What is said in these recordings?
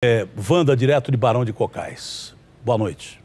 É, Vanda, direto de Barão de Cocais. Boa noite.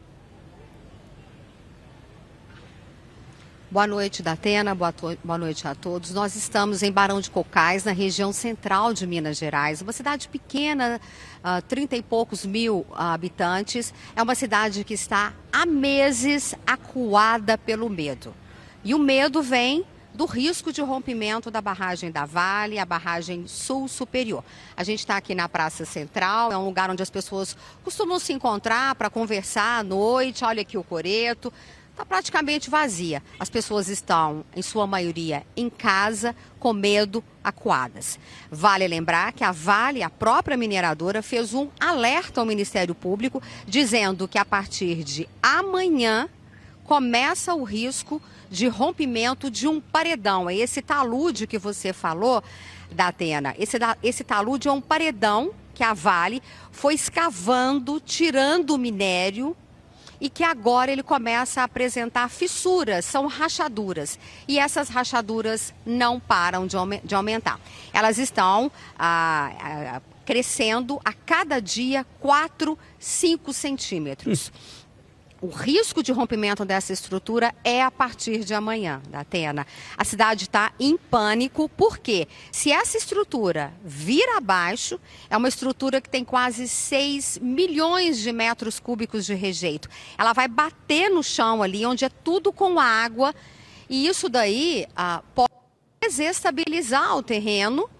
Boa noite, Datena. Boa, boa noite a todos. Nós estamos em Barão de Cocais, na região central de Minas Gerais. Uma cidade pequena, uh, ah, 30 e poucos mil uh, habitantes. É uma cidade que está há meses acuada pelo medo. E o medo vem do risco de rompimento da barragem da Vale, a barragem Sul Superior. A gente está aqui na Praça Central, é um lugar onde as pessoas costumam se encontrar para conversar à noite. Olha aqui o Coreto está praticamente vazia. As pessoas estão, em sua maioria, em casa, com medo, acuadas. Vale lembrar que a Vale, a própria mineradora, fez um alerta ao Ministério Público dizendo que a partir de amanhã começa o risco de rompimento de um paredão. É esse talude que você falou da Atena. Esse, esse talude é um paredão que a Vale foi escavando, tirando o minério e que agora ele começa a apresentar fissuras, são rachaduras. E essas rachaduras não param de, de aumentar. Elas estão ah, ah, crescendo a cada dia 4, 5 centímetros. Isso. O risco de rompimento dessa estrutura é a partir de amanhã, da Atena. A cidade está em pânico, porque se essa estrutura vir abaixo, é uma estrutura que tem quase 6 milhões de metros cúbicos de rejeito. Ela vai bater no chão ali, onde é tudo com água, e isso daí ah, pode desestabilizar o terreno.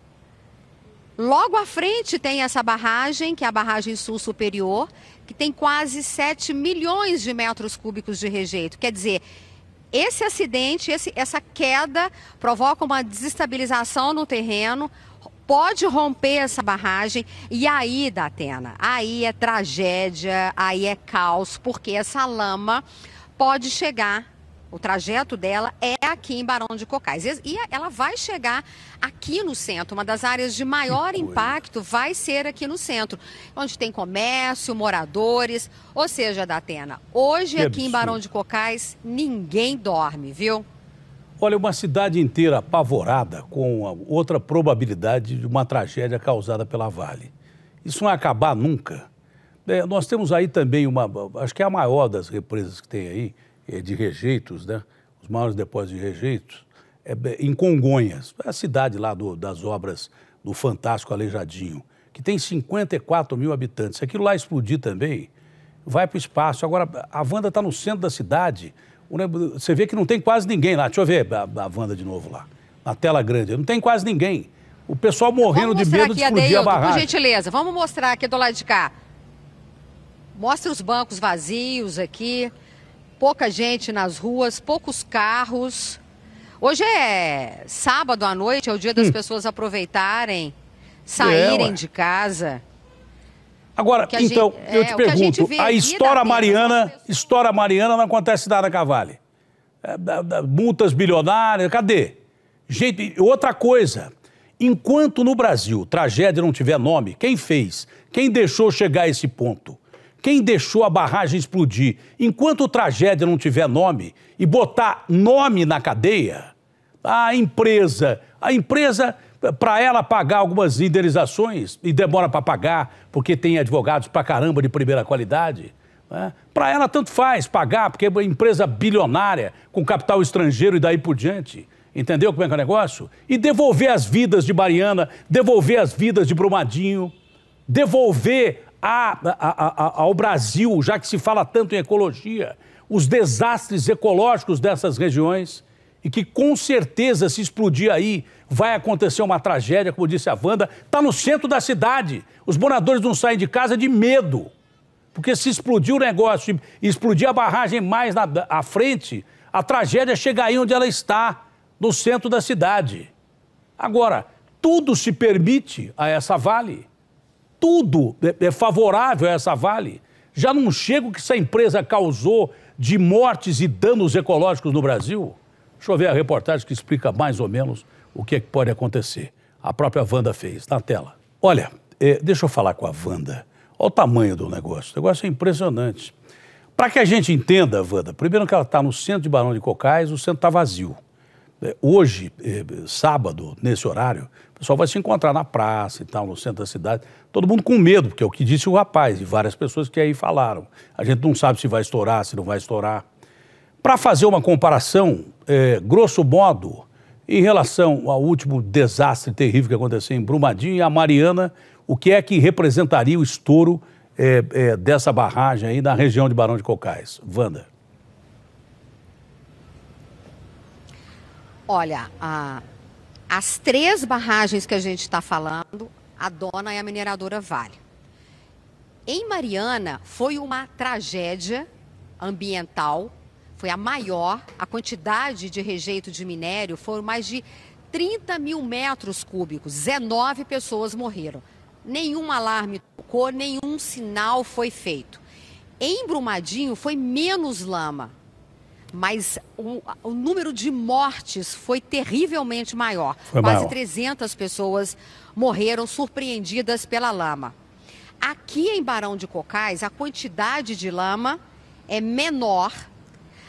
Logo à frente tem essa barragem, que é a barragem sul superior, que tem quase 7 milhões de metros cúbicos de rejeito. Quer dizer, esse acidente, esse, essa queda, provoca uma desestabilização no terreno, pode romper essa barragem e aí, Datena, aí é tragédia, aí é caos, porque essa lama pode chegar o trajeto dela é aqui em Barão de Cocais. E ela vai chegar aqui no centro. Uma das áreas de maior impacto vai ser aqui no centro, onde tem comércio, moradores. Ou seja, da Atena. hoje que aqui absurdo. em Barão de Cocais ninguém dorme, viu? Olha, uma cidade inteira apavorada com outra probabilidade de uma tragédia causada pela Vale. Isso não vai acabar nunca. É, nós temos aí também uma, acho que é a maior das represas que tem aí, eh, de rejeitos, né? os maiores depósitos de rejeitos, é, em Congonhas, é a cidade lá do, das obras do Fantástico Aleijadinho, que tem 54 mil habitantes. Se aquilo lá explodir também, vai para o espaço. Agora, a Wanda está no centro da cidade. Você vê que não tem quase ninguém lá. Deixa eu ver a, a Wanda de novo lá, na tela grande. Não tem quase ninguém. O pessoal morrendo de medo de explodir Adeildo, a barragem. Por gentileza, vamos mostrar aqui do lado de cá. Mostra os bancos vazios aqui pouca gente nas ruas, poucos carros. Hoje é sábado à noite, é o dia das hum. pessoas aproveitarem, saírem é, de casa. Agora, então, gente, eu é, te pergunto, a, a história mariana, história mariana não acontece nada, Cavale. É, multas bilionárias, cadê? Gente, outra coisa, enquanto no Brasil tragédia não tiver nome, quem fez? Quem deixou chegar a esse ponto? quem deixou a barragem explodir, enquanto tragédia não tiver nome e botar nome na cadeia, a empresa, a empresa para ela pagar algumas indenizações e demora para pagar porque tem advogados para caramba de primeira qualidade. Né? Para ela tanto faz pagar porque é uma empresa bilionária com capital estrangeiro e daí por diante. Entendeu como é que é o negócio? E devolver as vidas de Mariana, devolver as vidas de Brumadinho, devolver a, a, a, ao Brasil, já que se fala tanto em ecologia, os desastres ecológicos dessas regiões e que com certeza se explodir aí vai acontecer uma tragédia, como disse a Wanda, está no centro da cidade. Os moradores não saem de casa de medo, porque se explodir o negócio e explodir a barragem mais na, à frente, a tragédia chega aí onde ela está, no centro da cidade. Agora, tudo se permite a essa Vale tudo é favorável a essa Vale. Já não chega o que essa empresa causou de mortes e danos ecológicos no Brasil? Deixa eu ver a reportagem que explica mais ou menos o que, é que pode acontecer. A própria Wanda fez, na tela. Olha, é, deixa eu falar com a Wanda. Olha o tamanho do negócio. O negócio é impressionante. Para que a gente entenda, Wanda, primeiro que ela está no centro de Barão de Cocais, o centro está vazio. É, hoje, é, sábado, nesse horário, o pessoal vai se encontrar na praça e tal, no centro da cidade, todo mundo com medo, porque é o que disse o rapaz e várias pessoas que aí falaram. A gente não sabe se vai estourar, se não vai estourar. Para fazer uma comparação, é, grosso modo, em relação ao último desastre terrível que aconteceu em Brumadinho e a Mariana, o que é que representaria o estouro é, é, dessa barragem aí na região de Barão de Cocais? Wanda. Olha, a, as três barragens que a gente está falando, a dona é a mineradora Vale. Em Mariana, foi uma tragédia ambiental, foi a maior, a quantidade de rejeito de minério foram mais de 30 mil metros cúbicos, 19 pessoas morreram. Nenhum alarme tocou, nenhum sinal foi feito. Em Brumadinho foi menos lama, mas o, o número de mortes foi terrivelmente maior. Foi Quase maior. 300 pessoas morreram surpreendidas pela lama. Aqui em Barão de Cocais, a quantidade de lama é menor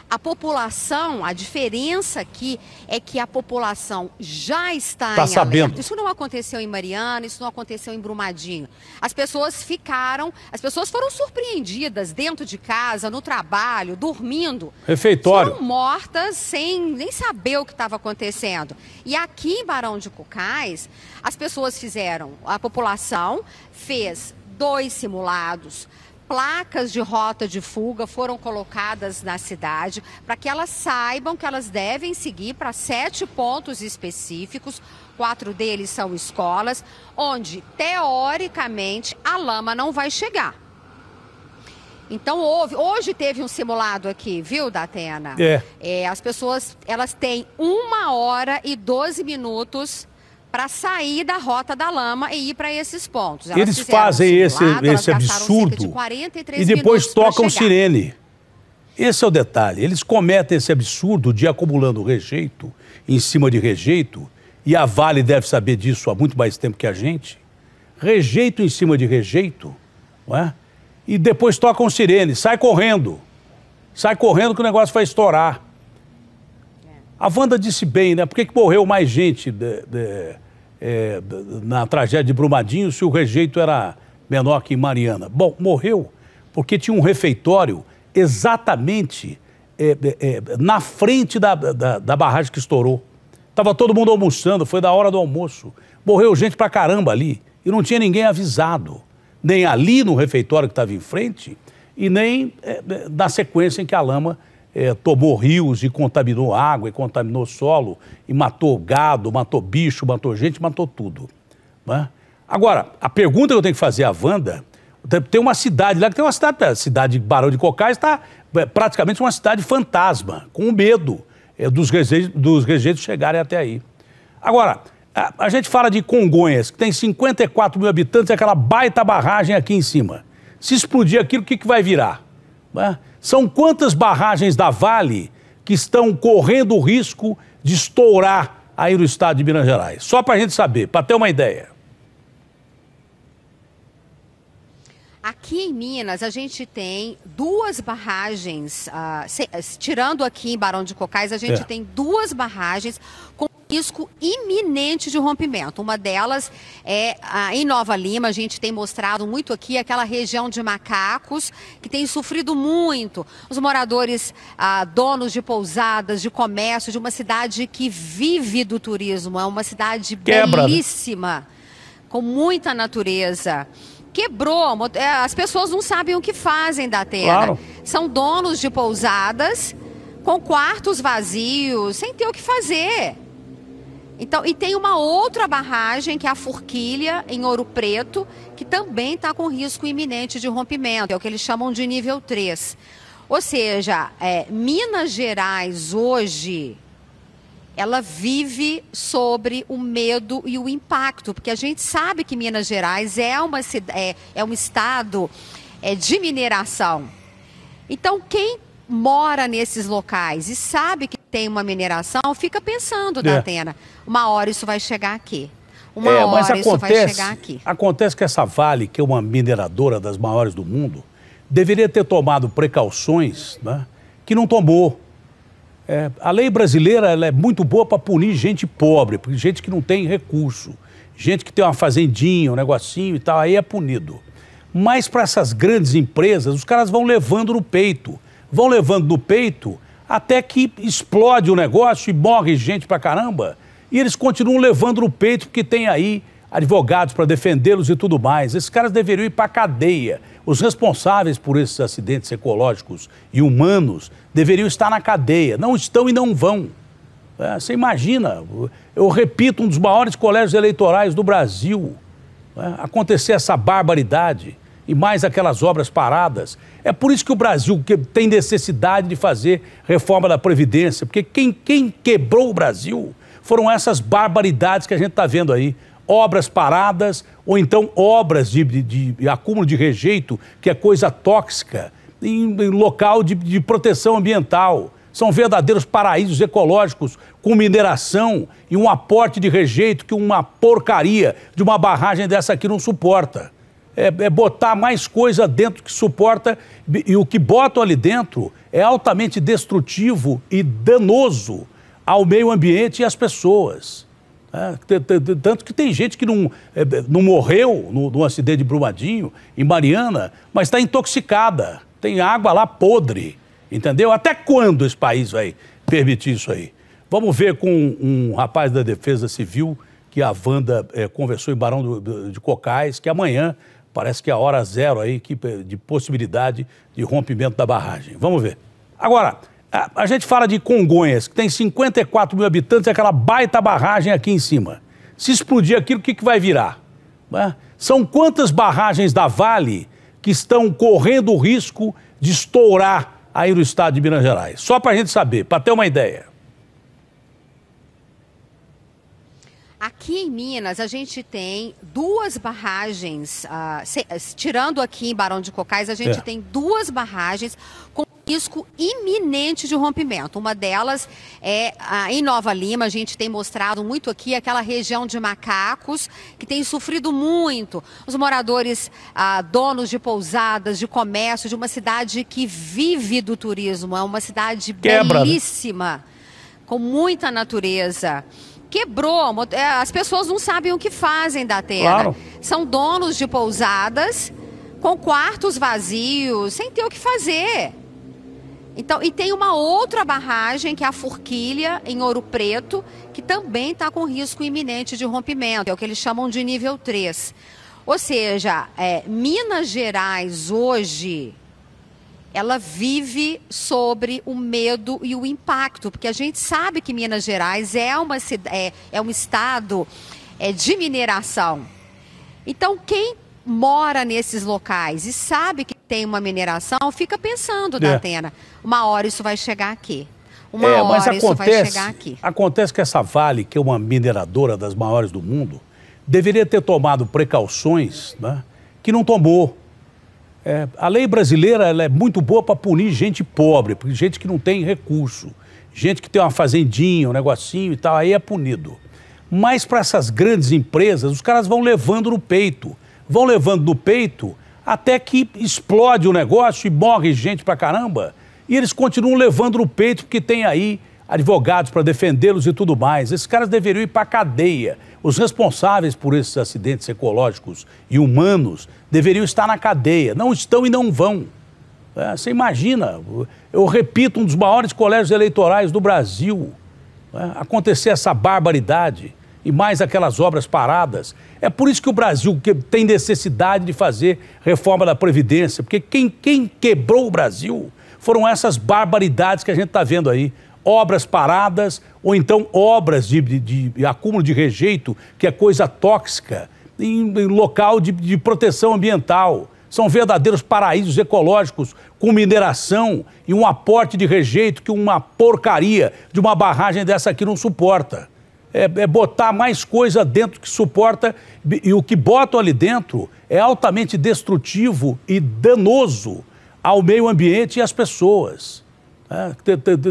a população, a diferença aqui é que a população já está tá em sabendo. alerta. Isso não aconteceu em Mariana, isso não aconteceu em Brumadinho. As pessoas ficaram, as pessoas foram surpreendidas dentro de casa, no trabalho, dormindo. Refeitório. Foram mortas sem nem saber o que estava acontecendo. E aqui em Barão de Cucais, as pessoas fizeram, a população fez dois simulados placas de rota de fuga foram colocadas na cidade para que elas saibam que elas devem seguir para sete pontos específicos. Quatro deles são escolas, onde teoricamente a lama não vai chegar. Então houve, hoje teve um simulado aqui, viu, Datena? É. é as pessoas, elas têm uma hora e doze minutos para sair da rota da lama e ir para esses pontos. Elas Eles fazem esse, lado, esse absurdo de e depois tocam sirene. Esse é o detalhe. Eles cometem esse absurdo de acumulando rejeito em cima de rejeito, e a Vale deve saber disso há muito mais tempo que a gente. Rejeito em cima de rejeito, não é? e depois tocam sirene, sai correndo. Sai correndo que o negócio vai estourar. É. A Wanda disse bem, né? Por que, que morreu mais gente de, de, é, na tragédia de Brumadinho se o rejeito era menor que Mariana. Bom, morreu porque tinha um refeitório exatamente é, é, é, na frente da, da, da, barragem que estourou. Tava todo mundo almoçando, foi da hora do almoço. Morreu gente pra caramba ali e não tinha ninguém avisado, nem ali no refeitório que estava em frente e nem é, é, na sequência em que a lama é, tomou rios e contaminou água e contaminou solo e matou gado, matou bicho, matou gente, matou tudo. Né? Agora, a pergunta que eu tenho que fazer à Wanda, tem uma cidade lá que tem uma cidade, a cidade Barão de Cocais está é, praticamente uma cidade fantasma, com medo é, dos, rejeitos, dos rejeitos chegarem até aí. Agora, a, a gente fala de Congonhas, que tem 54 mil habitantes, aquela baita barragem aqui em cima. Se explodir aquilo, o que, que vai virar? Né? São quantas barragens da Vale que estão correndo o risco de estourar aí no estado de Minas Gerais? Só para a gente saber, para ter uma ideia. Aqui em Minas, a gente tem duas barragens, uh, se, tirando aqui em Barão de Cocais, a gente é. tem duas barragens com risco iminente de rompimento. Uma delas é a, ah, em Nova Lima, a gente tem mostrado muito aqui aquela região de macacos que tem sofrido muito. Os moradores, ah, donos de pousadas, de comércio, de uma cidade que vive do turismo, é uma cidade Quebra. Né? belíssima, com muita natureza quebrou. É, as pessoas não sabem o que fazem da terra. Claro. São donos de pousadas com quartos vazios, sem ter o que fazer. Então, e tem uma outra barragem, que é a Forquilha, em Ouro Preto, que também está com risco iminente de rompimento, é o que eles chamam de nível 3. Ou seja, é, Minas Gerais hoje, ela vive sobre o medo e o impacto, porque a gente sabe que Minas Gerais é, uma, é, é um estado é, de mineração. Então, quem mora nesses locais e sabe que tem uma mineração, fica pensando, é. Atena, uma hora isso vai chegar aqui. Uma é, hora acontece, isso vai chegar aqui. Acontece que essa Vale, que é uma mineradora das maiores do mundo, deveria ter tomado precauções né, que não tomou. É, a lei brasileira é muito boa para punir gente pobre, gente que não tem recurso, gente que tem uma fazendinha, um negocinho e tal, aí é punido. Mas para essas grandes empresas, os caras vão levando no peito vão levando no peito até que explode o negócio e morre gente pra caramba. E eles continuam levando no peito porque tem aí advogados para defendê-los e tudo mais. Esses caras deveriam ir para cadeia. Os responsáveis por esses acidentes ecológicos e humanos deveriam estar na cadeia. Não estão e não vão. É, você imagina, eu repito, um dos maiores colégios eleitorais do Brasil. É, acontecer essa barbaridade e mais aquelas obras paradas. É por isso que o Brasil tem necessidade de fazer reforma da Previdência, porque quem, quem quebrou o Brasil foram essas barbaridades que a gente está vendo aí. Obras paradas, ou então obras de, de, de, acúmulo de rejeito, que é coisa tóxica, em, em local de, de proteção ambiental são verdadeiros paraísos ecológicos com mineração e um aporte de rejeito que uma porcaria de uma barragem dessa aqui não suporta é, é, botar mais coisa dentro que suporta. E o que botam ali dentro é altamente destrutivo e danoso ao meio ambiente e às pessoas. Né? Tanto que tem gente que não, é, é, não morreu no, no acidente de Brumadinho, em Mariana, mas está intoxicada. Tem água lá podre. Entendeu? Até quando esse país vai permitir isso aí? Vamos ver com um rapaz da Defesa Civil que a Wanda é, conversou em Barão do, do, de Cocais, que amanhã Parece que é a hora zero aí que, de possibilidade de rompimento da barragem. Vamos ver. Agora, a gente fala de Congonhas, que tem 54 mil habitantes, aquela baita barragem aqui em cima. Se explodir aquilo, o que, que vai virar? Né? São quantas barragens da Vale que estão correndo o risco de estourar aí no estado de Minas Gerais? Só para a gente saber, para ter uma ideia. Aqui em Minas, a gente tem duas barragens, uh, se, tirando aqui em Barão de Cocais, a gente é. tem duas barragens com risco iminente de rompimento. Uma delas é ah, em Nova Lima, a gente tem mostrado muito aqui aquela região de macacos que tem sofrido muito. Os moradores, ah, donos de pousadas, de comércio, de uma cidade que vive do turismo, é uma cidade Quebra. Né? belíssima, com muita natureza quebrou. É, as pessoas não sabem o que fazem da terra. Claro. São donos de pousadas com quartos vazios, sem ter o que fazer. Então, e tem uma outra barragem, que é a Forquilha, em Ouro Preto, que também está com risco iminente de rompimento, é o que eles chamam de nível 3. Ou seja, é, Minas Gerais hoje ela vive sobre o medo e o impacto, porque a gente sabe que Minas Gerais é, uma, é, é um estado é, de mineração. Então, quem mora nesses locais e sabe que tem uma mineração, fica pensando, é. Datena, uma hora isso vai chegar aqui. Uma é, hora mas acontece, isso vai chegar aqui. Acontece que essa Vale, que é uma mineradora das maiores do mundo, deveria ter tomado precauções né, que não tomou. É, a lei brasileira é muito boa para punir gente pobre, gente que não tem recurso, gente que tem uma fazendinha, um negocinho e tal, aí é punido. Mas para essas grandes empresas, os caras vão levando no peito. Vão levando no peito até que explode o negócio e morre gente para caramba. E eles continuam levando no peito porque tem aí advogados para defendê-los e tudo mais. Esses caras deveriam ir para a cadeia. Os responsáveis por esses acidentes ecológicos e humanos deveriam estar na cadeia. Não estão e não vão. É, você imagina, eu repito, um dos maiores colégios eleitorais do Brasil. É, acontecer essa barbaridade e mais aquelas obras paradas. É por isso que o Brasil tem necessidade de fazer reforma da Previdência, porque quem, quem quebrou o Brasil foram essas barbaridades que a gente está vendo aí obras paradas ou então obras de, de, de acúmulo de rejeito, que é coisa tóxica, em, em local de, de proteção ambiental são verdadeiros paraísos ecológicos com mineração e um aporte de rejeito que uma porcaria de uma barragem dessa aqui não suporta. É, é, botar mais coisa dentro que suporta e o que botam ali dentro é altamente destrutivo e danoso ao meio ambiente e às pessoas. É,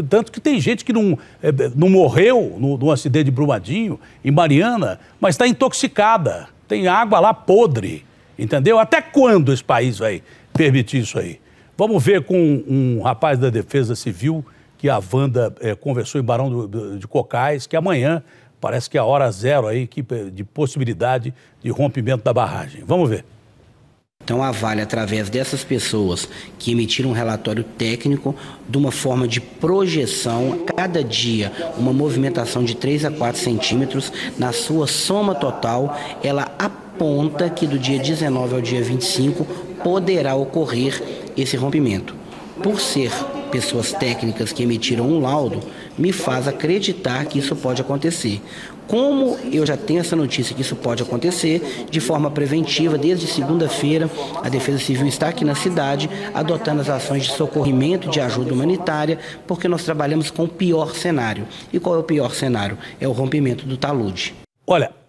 tanto que tem gente que não, é, não morreu no, no acidente de Brumadinho, em Mariana, mas está intoxicada. Tem água lá podre. Entendeu? Até quando esse país vai permitir isso aí? Vamos ver com um rapaz da Defesa Civil que a Wanda é, conversou em Barão do, de Cocais, que amanhã parece que é a hora zero aí que, de possibilidade de rompimento da barragem. Vamos ver. Então, a Vale, através dessas pessoas que emitiram um relatório técnico, de uma forma de projeção, cada dia, uma movimentação de 3 a 4 centímetros, na sua soma total, ela aponta que do dia 19 ao dia 25 poderá ocorrer esse rompimento. Por ser pessoas técnicas que emitiram um laudo, me faz acreditar que isso pode acontecer. Como eu já tenho essa notícia que isso pode acontecer, de forma preventiva, desde segunda-feira, a Defesa Civil está aqui na cidade adotando as ações de socorrimento, de ajuda humanitária, porque nós trabalhamos com o pior cenário. E qual é o pior cenário? É o rompimento do talude. Olha,